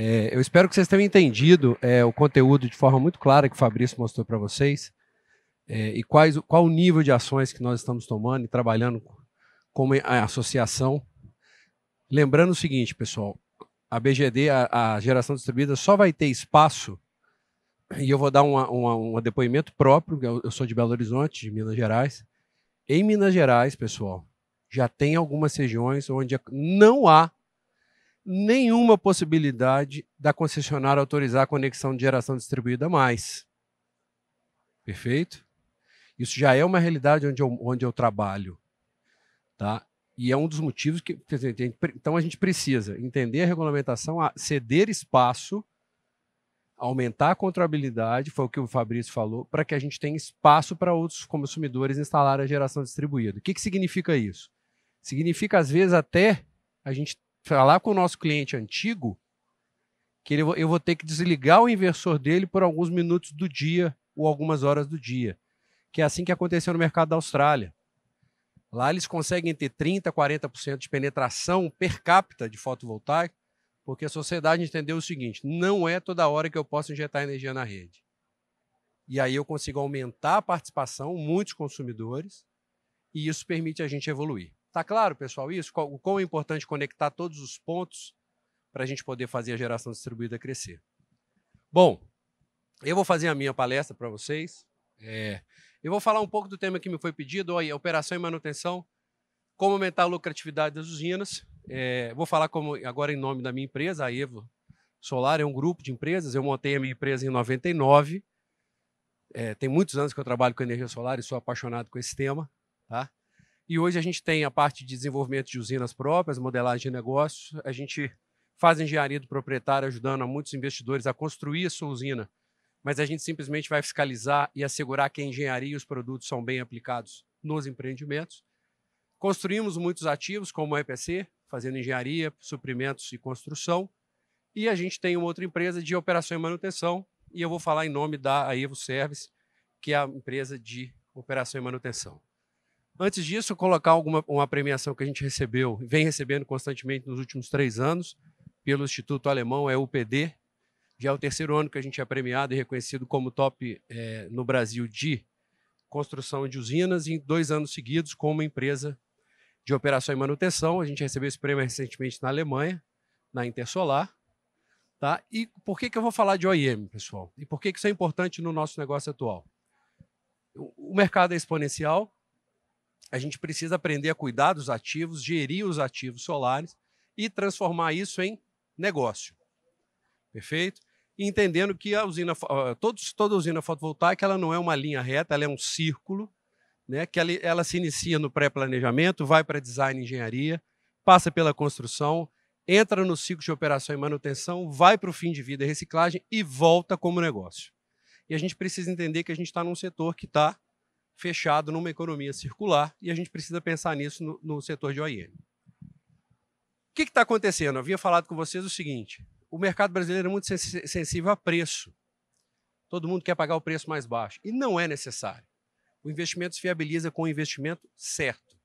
É, eu espero que vocês tenham entendido é, o conteúdo de forma muito clara que o Fabrício mostrou para vocês é, e quais, qual o nível de ações que nós estamos tomando e trabalhando como associação. Lembrando o seguinte, pessoal, a BGD, a, a geração distribuída, só vai ter espaço, e eu vou dar um depoimento próprio, eu, eu sou de Belo Horizonte, de Minas Gerais. Em Minas Gerais, pessoal, já tem algumas regiões onde não há nenhuma possibilidade da concessionária autorizar a conexão de geração distribuída mais. Perfeito? Isso já é uma realidade onde eu, onde eu trabalho. Tá? E é um dos motivos que. Então a gente precisa entender a regulamentação, ceder espaço, aumentar a controlabilidade, foi o que o Fabrício falou, para que a gente tenha espaço para outros consumidores instalar a geração distribuída. O que, que significa isso? Significa, às vezes, até a gente falar com o nosso cliente antigo que ele, eu vou ter que desligar o inversor dele por alguns minutos do dia ou algumas horas do dia. Que é assim que aconteceu no mercado da Austrália. Lá eles conseguem ter 30%, 40% de penetração per capita de fotovoltaico, porque a sociedade entendeu o seguinte: não é toda hora que eu posso injetar energia na rede. E aí eu consigo aumentar a participação, muitos consumidores, e isso permite a gente evoluir. Tá claro, pessoal, isso? O quão é importante conectar todos os pontos para a gente poder fazer a geração distribuída crescer. Bom, eu vou fazer a minha palestra para vocês. É, eu vou falar um pouco do tema que me foi pedido, operação e manutenção, como aumentar a lucratividade das usinas. É, vou falar como agora em nome da minha empresa, a Evo Solar, é um grupo de empresas. Eu montei a minha empresa em 99. É, tem muitos anos que eu trabalho com energia solar e sou apaixonado com esse tema. Tá? E hoje a gente tem a parte de desenvolvimento de usinas próprias, modelagem de negócios. A gente faz engenharia do proprietário, ajudando a muitos investidores a construir a sua usina, mas a gente simplesmente vai fiscalizar e assegurar que a engenharia e os produtos são bem aplicados nos empreendimentos. Construímos muitos ativos, como o EPC, fazendo engenharia, suprimentos e construção. E a gente tem uma outra empresa de operação e manutenção, e eu vou falar em nome da Evo Service, que é a empresa de operação e manutenção. Antes disso, colocar alguma, uma premiação que a gente recebeu, vem recebendo constantemente nos últimos três anos, pelo Instituto Alemão, é o UPD. Já é o terceiro ano que a gente é premiado e reconhecido como top é, no Brasil de construção de usinas, e em dois anos seguidos, como empresa de operação e manutenção. A gente recebeu esse prêmio recentemente na Alemanha, na Intersolar. Tá? E por que, que eu vou falar de OIM, pessoal? E por que, que isso é importante no nosso negócio atual? O mercado é exponencial, a gente precisa aprender a cuidar dos ativos, gerir os ativos solares e transformar isso em negócio. Perfeito? E entendendo que a usina, ah, todos, toda usina fotovoltaica ela não é uma linha reta, ela é um círculo, né? que ela, ela se inicia no pré-planejamento, vai para design e engenharia, passa pela construção, entra no ciclo de operação e manutenção, vai para o fim de vida e reciclagem e volta como negócio. E a gente precisa entender que a gente está num setor que está fechado numa economia circular e a gente precisa pensar nisso no, no setor de OIM. O que está acontecendo? Eu havia falado com vocês o seguinte: o mercado brasileiro é muito sensível a preço. Todo mundo quer pagar o preço mais baixo. E não é necessário. O investimento se viabiliza com o investimento certo.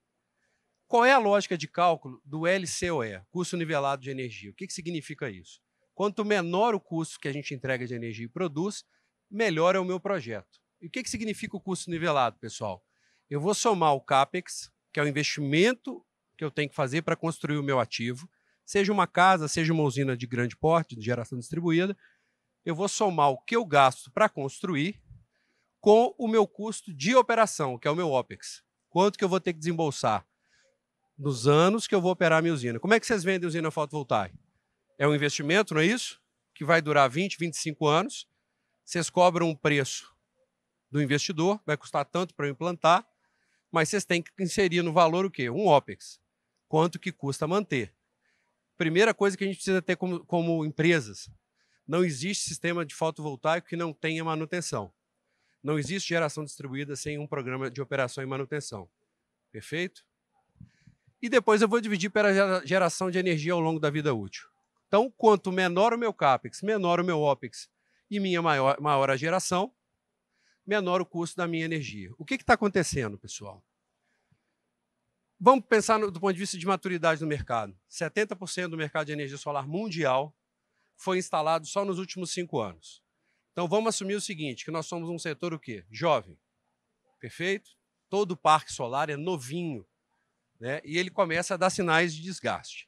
Qual é a lógica de cálculo do LCOE, custo nivelado de energia? O que, que significa isso? Quanto menor o custo que a gente entrega de energia e produz, melhor é o meu projeto. E o que, que significa o custo nivelado, pessoal? Eu vou somar o CAPEX, que é o investimento que eu tenho que fazer para construir o meu ativo, seja uma casa, seja uma usina de grande porte, de geração distribuída, eu vou somar o que eu gasto para construir com o meu custo de operação, que é o meu OPEX. Quanto que eu vou ter que desembolsar nos anos que eu vou operar a minha usina? Como é que vocês vendem usina fotovoltaica? É um investimento, não é isso? Que vai durar 20, 25 anos. Vocês cobram um preço do investidor, vai custar tanto para eu implantar, mas vocês têm que inserir no valor o quê? Um OPEX. Quanto que custa manter? Primeira coisa que a gente precisa ter como, como empresas, não existe sistema de fotovoltaico que não tenha manutenção. Não existe geração distribuída sem um programa de operação e manutenção. Perfeito? E depois eu vou dividir pela geração de energia ao longo da vida útil. Então, quanto menor o meu CAPEX, menor o meu OPEX e minha maior, maior a geração, menor o custo da minha energia. O que está acontecendo, pessoal? Vamos pensar no, do ponto de vista de maturidade do mercado. 70% do mercado de energia solar mundial foi instalado só nos últimos cinco anos. Então vamos assumir o seguinte, que nós somos um setor o quê? Jovem. Perfeito? Todo parque solar é novinho. Né? E ele começa a dar sinais de desgaste.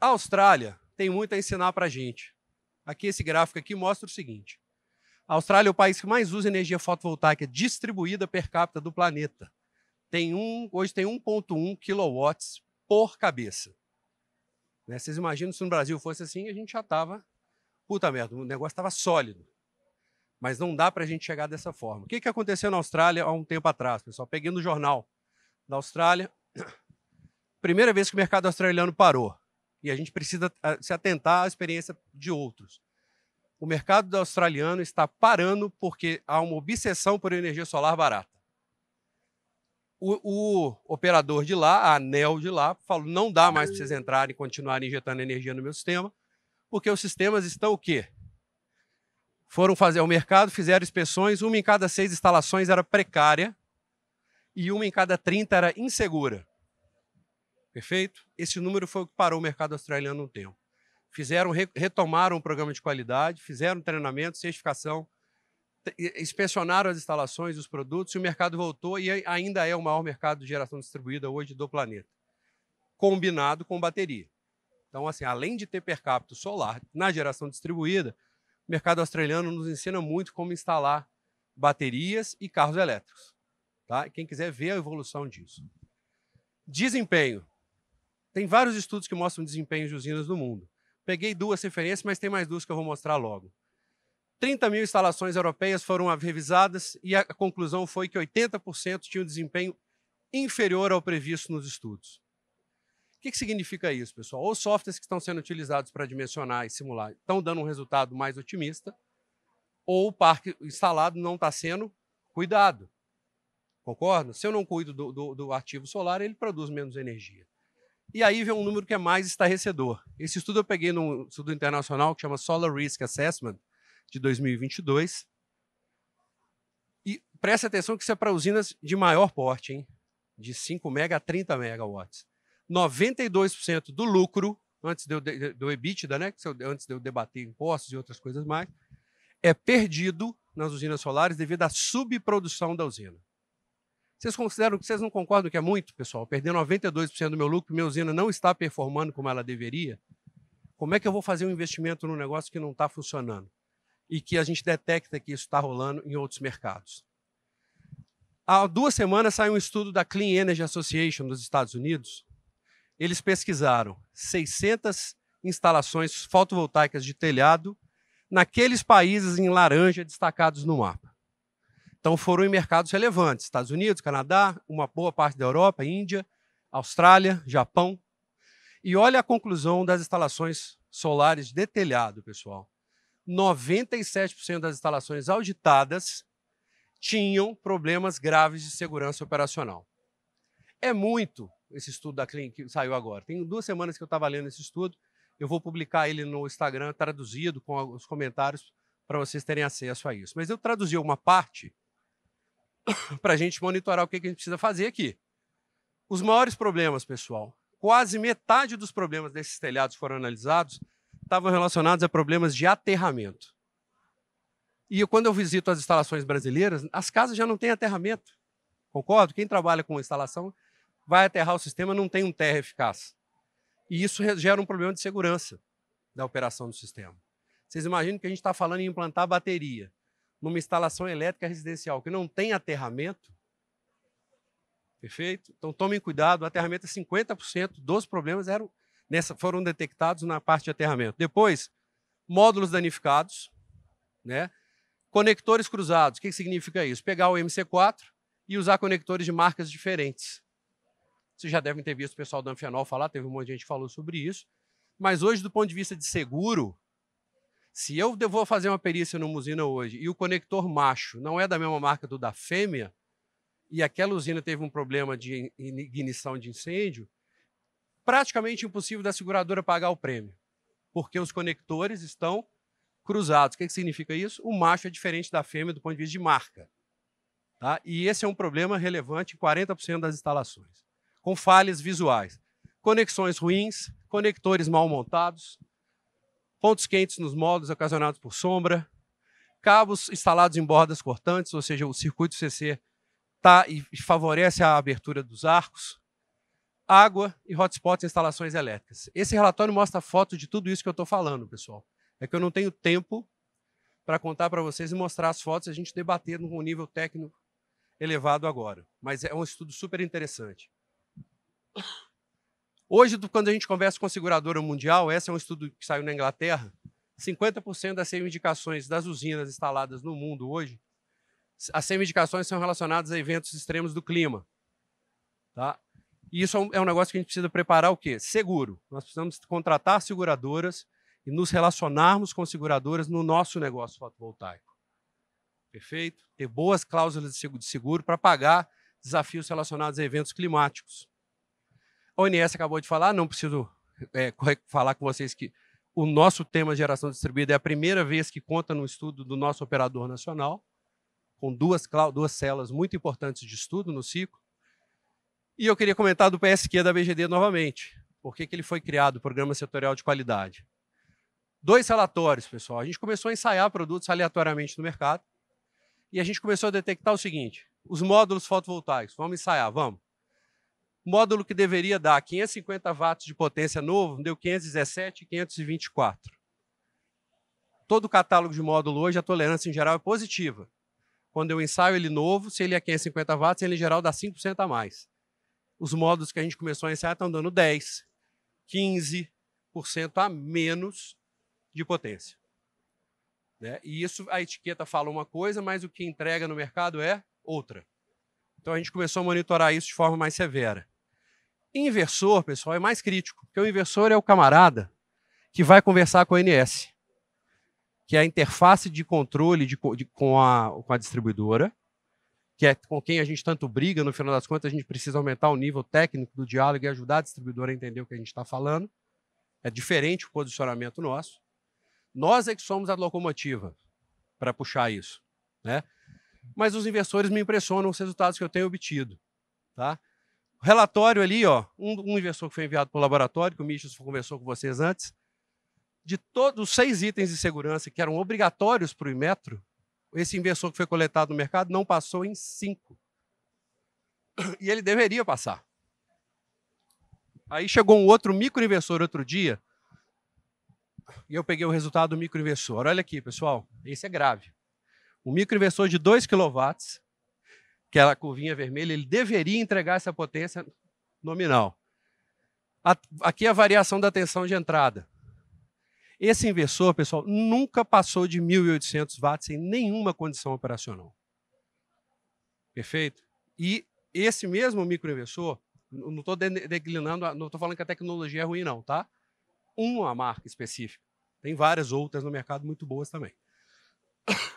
A Austrália tem muito a ensinar para a gente. Aqui esse gráfico aqui mostra o seguinte. A Austrália é o país que mais usa energia fotovoltaica distribuída per capita do planeta. Tem um, hoje tem 1,1 kW por cabeça. Né? Vocês imaginam se no Brasil fosse assim, a gente já estava. Puta merda, o negócio estava sólido. Mas não dá para a gente chegar dessa forma. O que, que aconteceu na Austrália há um tempo atrás, pessoal? Peguei no jornal da Austrália. Primeira vez que o mercado australiano parou. E a gente precisa ah, se atentar à experiência de outros. O mercado australiano está parando porque há uma obsessão por energia solar barata. O, o, operador de lá, a ANEL de lá, falou: não dá mais para vocês entrarem e continuarem injetando energia no meu sistema, porque os sistemas estão o quê? Foram fazer o mercado, fizeram inspeções, uma em cada seis instalações era precária e uma em cada trinta era insegura. Perfeito? Esse número foi o que parou o mercado australiano um tempo. Fizeram, retomaram o programa de qualidade, fizeram treinamento, certificação, inspecionaram as instalações, os produtos, e o mercado voltou e ainda é o maior mercado de geração distribuída hoje do planeta, combinado com bateria. Então, assim, além de ter per capita solar na geração distribuída, o mercado australiano nos ensina muito como instalar baterias e carros elétricos. Tá? Quem quiser ver a evolução disso. Desempenho. Tem vários estudos que mostram desempenho de usinas no mundo. Peguei duas referências, mas tem mais duas que eu vou mostrar logo. 30 mil instalações europeias foram revisadas e a conclusão foi que 80% tinham desempenho inferior ao previsto nos estudos. O que, significa isso, pessoal? Os softwares que estão sendo utilizados para dimensionar e simular estão dando um resultado mais otimista, ou o parque instalado não está sendo cuidado. Concorda? Se eu não cuido do, do, do ativo solar, ele produz menos energia. E aí vem um número que é mais estarrecedor. Esse estudo eu peguei num estudo internacional que chama Solar Risk Assessment, de 2022. E preste atenção que isso é para usinas de maior porte, hein? de 5 mega a 30 megawatts. 92% do lucro, antes do, do EBITDA, né? antes de eu debater impostos e outras coisas mais, é perdido nas usinas solares devido à subprodução da usina. Vocês consideram que vocês não concordam que é muito, pessoal? Perder 92% do meu lucro, minha usina não está performando como ela deveria. Como é que eu vou fazer um investimento num negócio que não está funcionando? E que a gente detecta que isso está rolando em outros mercados. Há duas semanas saiu um estudo da Clean Energy Association dos Estados Unidos. Eles pesquisaram 600 instalações fotovoltaicas de telhado naqueles países em laranja destacados no mapa. Então foram em mercados relevantes: Estados Unidos, Canadá, uma boa parte da Europa, Índia, Austrália, Japão. E olha a conclusão das instalações solares de telhado, pessoal. 97% das instalações auditadas tinham problemas graves de segurança operacional. É muito esse estudo da Clean que saiu agora. Tem duas semanas que eu estava lendo esse estudo. Eu vou publicar ele no Instagram traduzido com os comentários para vocês terem acesso a isso. Mas eu traduzi uma parte para a gente monitorar o que, a gente precisa fazer aqui. Os maiores problemas, pessoal, quase metade dos problemas desses telhados foram analisados estavam relacionados a problemas de aterramento. E quando eu visito as instalações brasileiras, as casas já não têm aterramento. Concordo? Quem trabalha com instalação vai aterrar o sistema, não tem um terra eficaz. E isso gera um problema de segurança da operação do sistema. Vocês imaginam que a gente está falando em implantar bateria numa instalação elétrica residencial que não tem aterramento, perfeito? Então tomem cuidado, o aterramento é 50% dos problemas eram nessa, foram detectados na parte de aterramento. Depois, módulos danificados, né? Conectores cruzados, o que, que significa isso? Pegar o MC4 e usar conectores de marcas diferentes. Vocês já devem ter visto o pessoal da Anfianol falar, teve um monte de gente que falou sobre isso. Mas hoje, do ponto de vista de seguro, se eu vou fazer uma perícia numa usina hoje e o conector macho não é da mesma marca do da fêmea, e aquela usina teve um problema de ignição de incêndio, praticamente impossível da seguradora pagar o prêmio, porque os conectores estão cruzados. O que, que significa isso? O macho é diferente da fêmea do ponto de vista de marca. Tá? E esse é um problema relevante em 40% das instalações, com falhas visuais. Conexões ruins, conectores mal montados, pontos quentes nos módulos ocasionados por sombra, cabos instalados em bordas cortantes, ou seja, o circuito CC tá e favorece a abertura dos arcos, água e hotspots e instalações elétricas. Esse relatório mostra foto de tudo isso que eu estou falando, pessoal. É que eu não tenho tempo para contar para vocês e mostrar as fotos, a gente debater num nível técnico elevado agora. Mas é um estudo super interessante. Hoje, quando a gente conversa com a seguradora mundial, esse é um estudo que saiu na Inglaterra, 50% das semi das usinas instaladas no mundo hoje, as semi são relacionadas a eventos extremos do clima. Tá? E isso é, é um negócio que a gente precisa preparar o quê? Seguro. Nós precisamos contratar seguradoras e nos relacionarmos com seguradoras no nosso negócio fotovoltaico. Perfeito? Ter boas cláusulas de seguro para pagar desafios relacionados a eventos climáticos. A ONS acabou de falar, não preciso é, falar com vocês que o nosso tema geração distribuída é a primeira vez que conta no estudo do nosso operador nacional, com duas, duas celas muito importantes de estudo no ciclo. E eu queria comentar do PSQ da BGD novamente. Por que, que ele foi criado, o Programa Setorial de Qualidade? Dois relatórios, pessoal. A gente começou a ensaiar produtos aleatoriamente no mercado e a gente começou a detectar o seguinte: os módulos fotovoltaicos, vamos ensaiar, vamos módulo que deveria dar 550 watts de potência novo, deu 517 e 524. Todo o catálogo de módulo hoje, a tolerância em geral é positiva. Quando eu ensaio ele novo, se ele é 550 watts, ele em geral dá 5% a mais. Os módulos que a gente começou a ensaiar estão dando 10, 15% a menos de potência. Né? E isso a etiqueta fala uma coisa, mas o que entrega no mercado é outra. Então a gente começou a monitorar isso de forma mais severa. Inversor, pessoal, é mais crítico, porque o inversor é o camarada que vai conversar com a NS, que é a interface de controle de, de, com, a, com a distribuidora, que é com quem a gente tanto briga, no final das contas, a gente precisa aumentar o nível técnico do diálogo e ajudar a distribuidora a entender o que a gente está falando. É diferente o posicionamento nosso. Nós é que somos a locomotiva para puxar isso, né? Mas os investidores me impressionam os resultados que eu tenho obtido, tá? relatório ali, ó, um, um inversor que foi enviado para o laboratório, que o Michels conversou com vocês antes, de todos os seis itens de segurança que eram obrigatórios para o Imetro, esse inversor que foi coletado no mercado não passou em cinco. E ele deveria passar. Aí chegou um outro microinversor outro dia, e eu peguei o resultado do microinversor. Olha aqui, pessoal, esse é grave. Um microinversor de 2 kW aquela curvinha vermelha, ele deveria entregar essa potência nominal. Aqui é a variação da tensão de entrada. Esse inversor, pessoal, nunca passou de 1.800 watts em nenhuma condição operacional. Perfeito? E esse mesmo microinversor, não estou declinando, não estou falando que a tecnologia é ruim, não, tá? Uma marca específica. Tem várias outras no mercado muito boas também.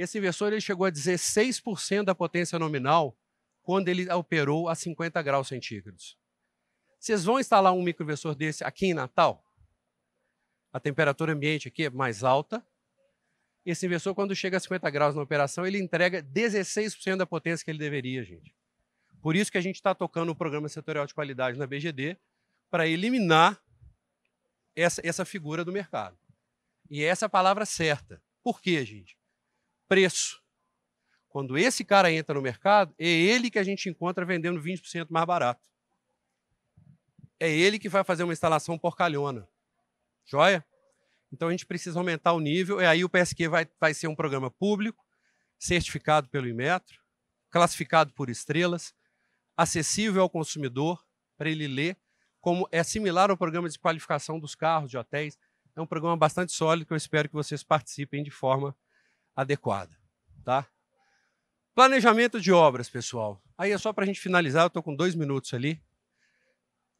Esse inversor ele chegou a 16% da potência nominal quando ele operou a 50 graus centígrados. Vocês vão instalar um microinversor desse aqui em Natal? A temperatura ambiente aqui é mais alta. Esse inversor, quando chega a 50 graus na operação, ele entrega 16% da potência que ele deveria, gente. Por isso que a gente está tocando o programa setorial de qualidade na BGD para eliminar essa, essa figura do mercado. E essa é a palavra certa. Por quê, gente? preço. Quando esse cara entra no mercado, é ele que a gente encontra vendendo 20% mais barato. É ele que vai fazer uma instalação porcalhona. Joia? Então a gente precisa aumentar o nível, e aí o PSQ vai, vai ser um programa público, certificado pelo Inmetro, classificado por estrelas, acessível ao consumidor para ele ler, como é similar ao programa de qualificação dos carros, de hotéis. É um programa bastante sólido que eu espero que vocês participem de forma adequada, tá? Planejamento de obras, pessoal. Aí é só para a gente finalizar, eu estou com dois minutos ali.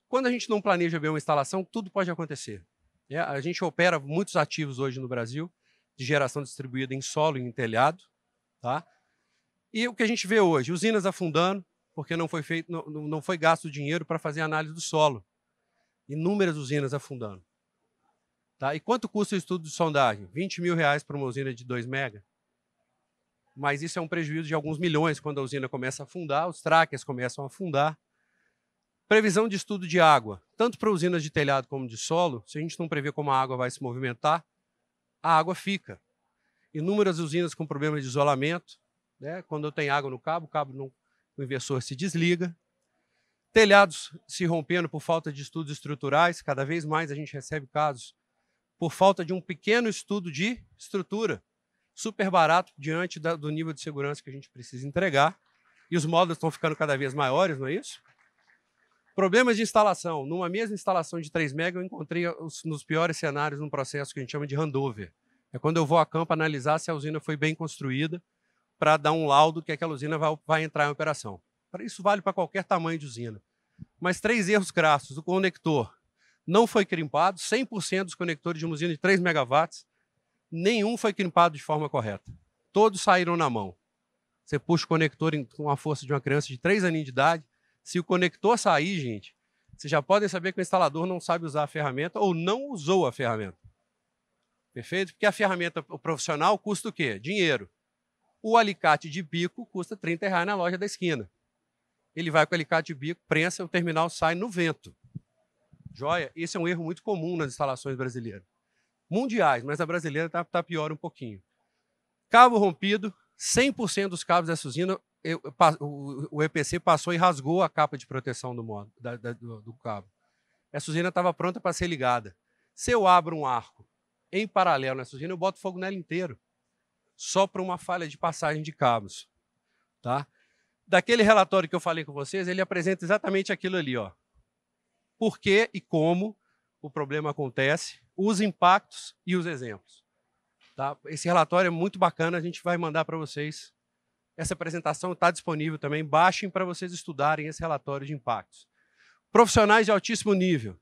Quando a gente não planeja bem uma instalação, tudo pode acontecer. Né? a gente opera muitos ativos hoje no Brasil de geração distribuída em solo e em telhado, tá? E o que a gente vê hoje, usinas afundando, porque não foi feito, não, não foi gasto dinheiro para fazer análise do solo. Inúmeras usinas afundando. Tá? E quanto custa o estudo de sondagem? 20 mil reais para uma usina de 2 mega? Mas isso é um prejuízo de alguns milhões quando a usina começa a afundar, os trackers começam a afundar. Previsão de estudo de água, tanto para usinas de telhado como de solo, se a gente não prever como a água vai se movimentar, a água fica. Inúmeras usinas com problemas de isolamento, né? quando tem água no cabo, o cabo não, o inversor se desliga. Telhados se rompendo por falta de estudos estruturais, cada vez mais a gente recebe casos por falta de um pequeno estudo de estrutura, super barato diante da, do nível de segurança que a gente precisa entregar. E os módulos estão ficando cada vez maiores, não é isso? Problemas de instalação. Numa mesma instalação de 3 MB, eu encontrei os, nos piores cenários num processo que a gente chama de handover. É quando eu vou a campo analisar se a usina foi bem construída para dar um laudo que aquela usina vai, vai entrar em operação. Isso vale para qualquer tamanho de usina. Mas três erros crassos. O conector não foi crimpado, 100% dos conectores de uma usina de 3 megawatts, nenhum foi crimpado de forma correta. Todos saíram na mão. Você puxa o conector com a força de uma criança de 3 anos de idade, se o conector sair, gente, vocês já podem saber que o instalador não sabe usar a ferramenta ou não usou a ferramenta. Perfeito? Porque a ferramenta o profissional custa o quê? Dinheiro. O alicate de bico custa 30 reais na loja da esquina. Ele vai com o alicate de bico, prensa, o terminal sai no vento. Joia? Esse é um erro muito comum nas instalações brasileiras. Mundiais, mas a brasileira está tá pior um pouquinho. Cabo rompido, 100% dos cabos dessa usina, eu, o, o, EPC passou e rasgou a capa de proteção do, modo, da, da, do, do cabo. Essa usina estava pronta para ser ligada. Se eu abro um arco em paralelo nessa usina, eu boto fogo nela inteiro, só para uma falha de passagem de cabos. Tá? Daquele relatório que eu falei com vocês, ele apresenta exatamente aquilo ali. Ó por que e como o problema acontece, os impactos e os exemplos. Tá? Esse relatório é muito bacana, a gente vai mandar para vocês. Essa apresentação está disponível também. Baixem para vocês estudarem esse relatório de impactos. Profissionais de altíssimo nível.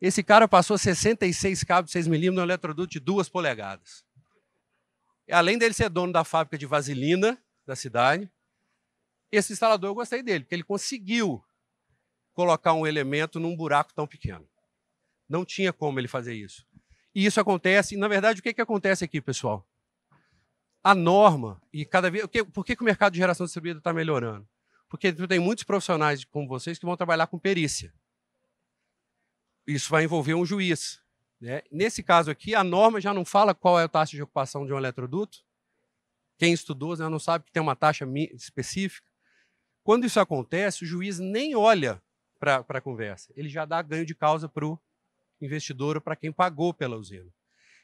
Esse cara passou 66 cabos de 6 milímetros no eletroduto de duas polegadas. Além dele ser dono da fábrica de vaselina da cidade, esse instalador eu gostei dele, porque ele conseguiu colocar um elemento num buraco tão pequeno. Não tinha como ele fazer isso. E isso acontece, e, na verdade, o que, que acontece aqui, pessoal? A norma, e cada vez. Por que, que o mercado de geração distribuída está melhorando? Porque tem muitos profissionais como vocês que vão trabalhar com perícia. Isso vai envolver um juiz. Né? Nesse caso aqui, a norma já não fala qual é a taxa de ocupação de um eletroduto. Quem estudou já né, não sabe que tem uma taxa específica. Quando isso acontece, o juiz nem olha para a conversa. Ele já dá ganho de causa para o investidor ou para quem pagou pela usina.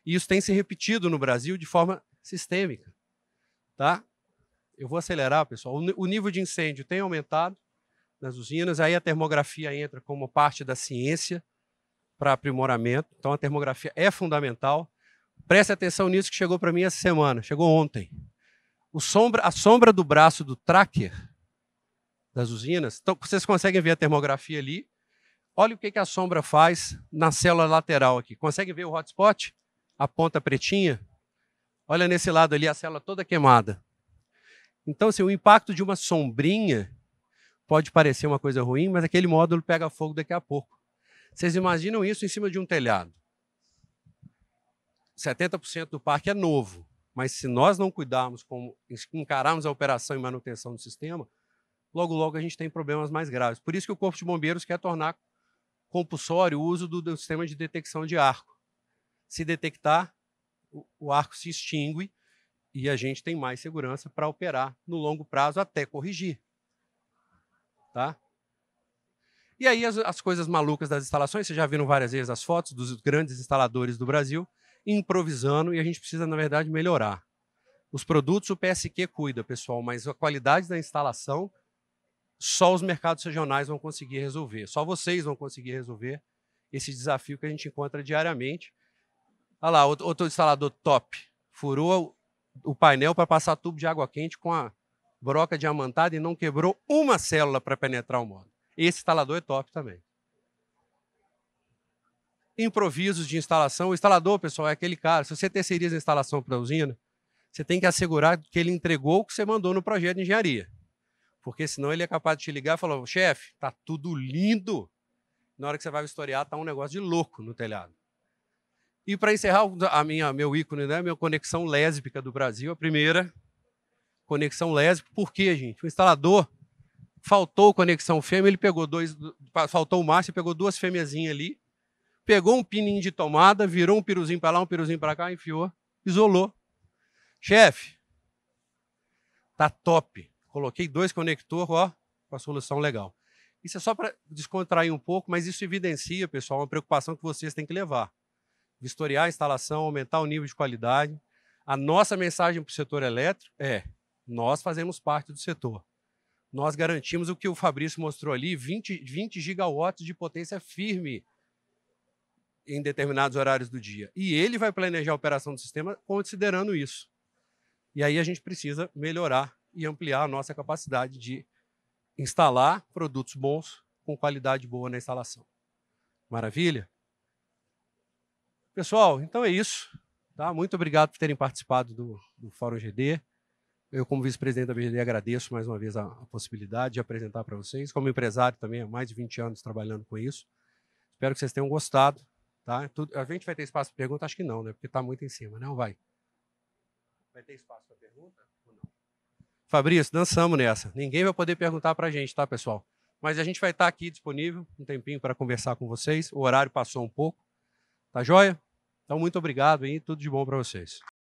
E isso tem se repetido no Brasil de forma sistêmica. Tá? Eu vou acelerar, pessoal. O nível de incêndio tem aumentado nas usinas, aí a termografia entra como parte da ciência para aprimoramento. Então a termografia é fundamental. Preste atenção nisso que chegou para mim essa semana, chegou ontem. Sombra, a sombra do braço do tracker das usinas. Então, vocês conseguem ver a termografia ali. Olha o que, que a sombra faz na célula lateral aqui. Consegue ver o hotspot? A ponta pretinha? Olha nesse lado ali, a célula toda queimada. Então, assim, o impacto de uma sombrinha pode parecer uma coisa ruim, mas aquele módulo pega fogo daqui a pouco. Vocês imaginam isso em cima de um telhado? 70% do parque é novo, mas se nós não cuidarmos, como encararmos a operação e manutenção do sistema, logo logo a gente tem problemas mais graves. Por isso que o Corpo de Bombeiros quer tornar compulsório o uso do, do sistema de detecção de arco. Se detectar, o, o arco se extingue e a gente tem mais segurança para operar no longo prazo até corrigir. Tá? E aí as, as, coisas malucas das instalações, vocês já viram várias vezes as fotos dos grandes instaladores do Brasil improvisando e a gente precisa, na verdade, melhorar. Os produtos o PSQ cuida, pessoal, mas a qualidade da instalação só os mercados regionais vão conseguir resolver, só vocês vão conseguir resolver esse desafio que a gente encontra diariamente. Olha lá, outro instalador top, furou o painel para passar tubo de água quente com a broca diamantada e não quebrou uma célula para penetrar o módulo. Esse instalador é top também. Improvisos de instalação. O instalador, pessoal, é aquele cara. Se você terceiriza a instalação para a usina, você tem que assegurar que ele entregou o que você mandou no projeto de engenharia. Porque senão ele é capaz de te ligar e falar: chefe, tá tudo lindo. Na hora que você vai historiar, tá um negócio de louco no telhado. E para encerrar a minha meu ícone, né, minha conexão lésbica do Brasil, a primeira conexão lésbica. Por quê, gente? O instalador faltou conexão fêmea, ele pegou dois, faltou o macho, pegou duas fêmeazinhas ali, pegou um pininho de tomada, virou um piruzinho para lá, um piruzinho para cá, enfiou, isolou. Chefe, tá top. Coloquei dois conectores ó, com a solução legal. Isso é só para descontrair um pouco, mas isso evidencia, pessoal, uma preocupação que vocês têm que levar. Vistoriar a instalação, aumentar o nível de qualidade. A nossa mensagem para o setor elétrico é: nós fazemos parte do setor. Nós garantimos o que o Fabrício mostrou ali: 20, 20 gigawatts de potência firme em determinados horários do dia. E ele vai planejar a operação do sistema considerando isso. E aí a gente precisa melhorar e ampliar a nossa capacidade de instalar produtos bons com qualidade boa na instalação. Maravilha? Pessoal, então é isso. Tá? Muito obrigado por terem participado do, do Fórum GD. Eu, como vice-presidente da BGD, agradeço mais uma vez a, a possibilidade de apresentar para vocês. Como empresário também, há mais de 20 anos trabalhando com isso. Espero que vocês tenham gostado. Tá? Tudo, a gente vai ter espaço para perguntas Acho que não, né? Porque está muito em cima. Não vai. Vai ter espaço para pergunta? Fabrício, dançamos nessa. Ninguém vai poder perguntar para a gente, tá, pessoal? Mas a gente vai estar tá aqui disponível um tempinho para conversar com vocês. O horário passou um pouco. Tá joia? Então, muito obrigado e tudo de bom para vocês.